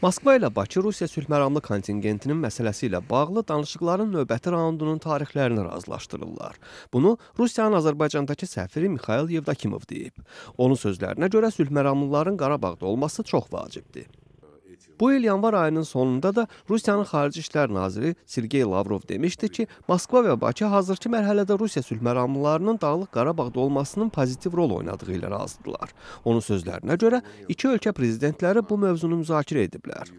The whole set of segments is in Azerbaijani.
Moskva ilə Bakı Rusiya sülhməramlı kontingentinin məsələsi ilə bağlı danışıqların növbəti raundunun tarixlərini razılaşdırırlar. Bunu Rusiyanın Azərbaycandakı səfiri Mikhail Yevdakimov deyib. Onun sözlərinə görə sülhməramlıların Qarabağda olması çox vacibdir. Bu il yanvar ayının sonunda da Rusiyanın Xarici İşlər naziri Sergey Lavrov demişdi ki, Moskva və Bakı hazırki mərhələdə Rusiya sülhməramlılarının Dağlıq Qarabağda olmasının pozitiv rol oynadığı ilə razıdırlar. Onun sözlərinə görə iki ölkə prezidentləri bu mövzunu müzakirə ediblər.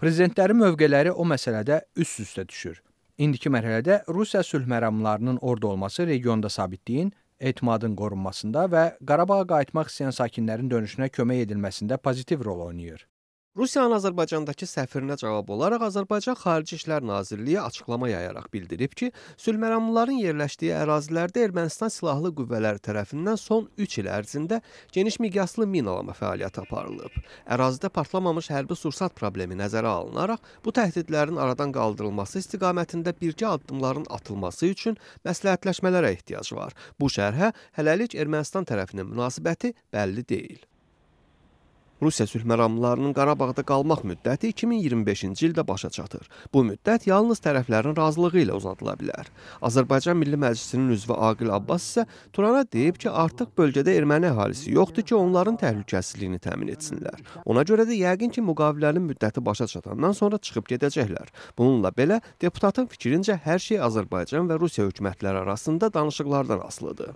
Prezidentlərin mövqeləri o məsələdə üst-üstə düşür. İndiki mərhələdə Rusiya sülh məramlarının orada olması regionda sabitliyin, etimadın qorunmasında və Qarabağa qayıtmaq istəyən sakinlərin dönüşünə kömək edilməsində pozitiv rol oynayır. Rusiyanın Azərbaycandakı səfirinə cavab olaraq Azərbaycan Xarici İşlər Nazirliyi açıqlama yayaraq bildirib ki, sülhməramlıların yerləşdiyi ərazilərdə Ermənistan silahlı qüvvələri tərəfindən son 3 il ərzində geniş miqyaslı minalama fəaliyyəti aparılıb. Ərazidə partlamamış hərbi sursat problemi nəzərə alınaraq, bu təhdidlərin aradan qaldırılması istiqamətində birgə addımların atılması üçün məsləhətləşmələrə ehtiyac var. Bu şərhə hələlik Ermənistan tərəfinin münasibəti bəlli deyil. Rusiya sülhməramlılarının Qarabağda qalmaq müddəti 2025-ci ildə başa çatır. Bu müddət yalnız tərəflərin razılığı ilə uzadıla bilər. Azərbaycan Milli Məclisinin üzvü Aqil Abbas isə Turana deyib ki, artıq bölgədə erməni əhalisi yoxdur ki, onların təhlükəsizliyini təmin etsinlər. Ona görə də yəqin ki, müqavilənin müddəti başa çatandan sonra çıxıb gedəcəklər. Bununla belə deputatın fikrincə hər şey Azərbaycan və Rusiya hökumətləri arasında danışıqlardan asılıdır.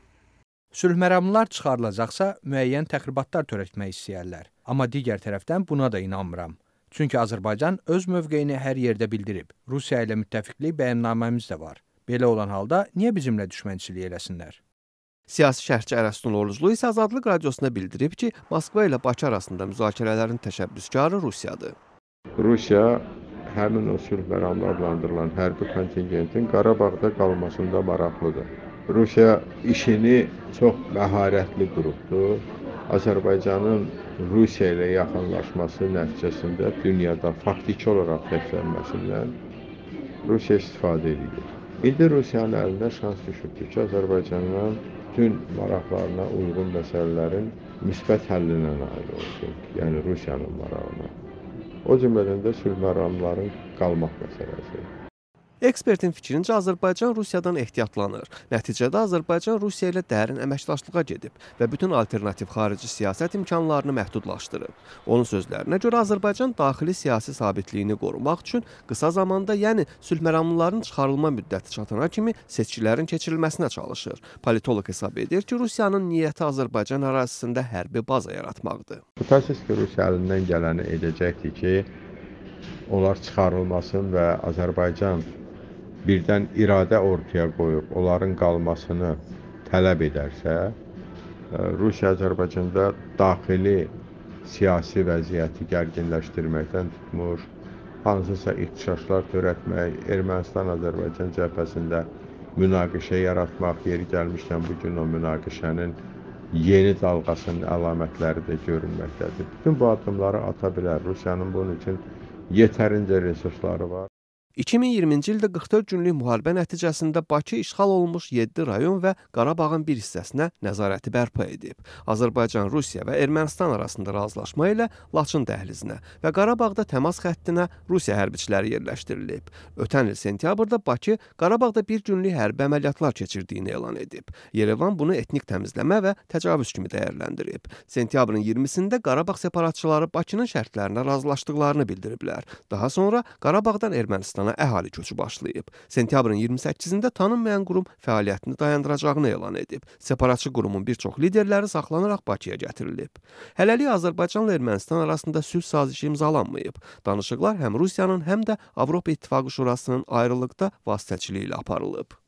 Sülhməramlar çıxarılacaqsa, müəyyən təxribatlar törətmək istəyərlər. Amma digər tərəfdən buna da inanmıram. Çünki Azərbaycan öz mövqeyini hər yerdə bildirib. Rusiya ilə müttəfiqlik bəyannaməmiz də var. Belə olan halda niyə bizimlə düşmənçilik eləsinlər? Siyasi şərhçi Ərəstun Oruclu isə Azadlıq radiosuna bildirib ki, Moskva ilə Bakı arasında müzakirələrin təşəbbüskarı Rusiyadır. Rusiya həmin o sülh məramlarlandırılan hərbi kontingentin Qarabağda qalmasında maraqlıdır. Rusiya işini çox məharətli qurubdur. Azərbaycanın Rusiya ilə yaxınlaşması nəticəsində dünyada faktiki olaraq təklənməsindən Rusiya istifadə edir. İndi Rusiyanın əlində şans düşübdür ki, Azərbaycandan bütün maraqlarına uyğun məsələlərin müsbət həllinə nail olsun. Yəni Rusiyanın marağına. O cümlədən də sülh məramların qalmaq məsələsi. Ekspertin fikrincə Azərbaycan Rusiyadan ehtiyatlanır. Nəticədə Azərbaycan Rusiya ilə dərin əməkdaşlığa gedib və bütün alternativ xarici siyasət imkanlarını məhdudlaşdırıb. Onun sözlərinə görə Azərbaycan daxili siyasi sabitliyini qorumaq üçün qısa zamanda, yəni sülhməramlıların çıxarılma müddəti çatana kimi seçkilərin keçirilməsinə çalışır. Politoloq hesab edir ki, Rusiyanın niyyəti Azərbaycan ərazisində hərbi baza yaratmaqdır. Təəssüf ki, Rusiya əlindən gələni edəcəkdir ki, onlar çıxarılmasın və Azərbaycan birdən iradə ortaya qoyub onların qalmasını tələb edərsə, e, Rusiya Azərbaycanda daxili siyasi vəziyyəti gərginləşdirməkdən tutmuş, hansısa ixtişaşlar törətmək, Ermənistan-Azərbaycan cəbhəsində münaqişə yaratmaq, yeri gəlmişkən bu gün o münaqişənin yeni dalğasının əlamətləri də görünməkdədir. Bütün bu addımları ata bilər. Rusiyanın bunun üçün yetərincə resursları var. 2020-ci ildə 44 günlük müharibə nəticəsində Bakı işğal olunmuş 7 rayon və Qarabağın bir hissəsinə nəzarəti bərpa edib. Azərbaycan, Rusiya və Ermənistan arasında razılaşma ilə Laçın dəhlizinə və Qarabağda təmas xəttinə Rusiya hərbiçiləri yerləşdirilib. Ötən il sentyabrda Bakı Qarabağda bir günlük hərbi əməliyyatlar keçirdiyini elan edib. Yerevan bunu etnik təmizləmə və təcavüz kimi dəyərləndirib. Sentyabrın 20-sində Qarabağ separatçıları Bakının şərtlərinə razılaşdıqlarını bildiriblər. Daha sonra Qarabağdan Ermənistana Ermənistana əhali köçü başlayıb. Sentyabrın 28-də tanınmayan qurum fəaliyyətini dayandıracağını elan edib. Separatçı qurumun bir çox liderləri saxlanaraq Bakıya gətirilib. Hələlik Azərbaycanla Ermənistan arasında sülh sazişi imzalanmayıb. Danışıqlar həm Rusiyanın, həm də Avropa İttifaqı Şurasının ayrılıqda vasitəçiliyi ilə aparılıb.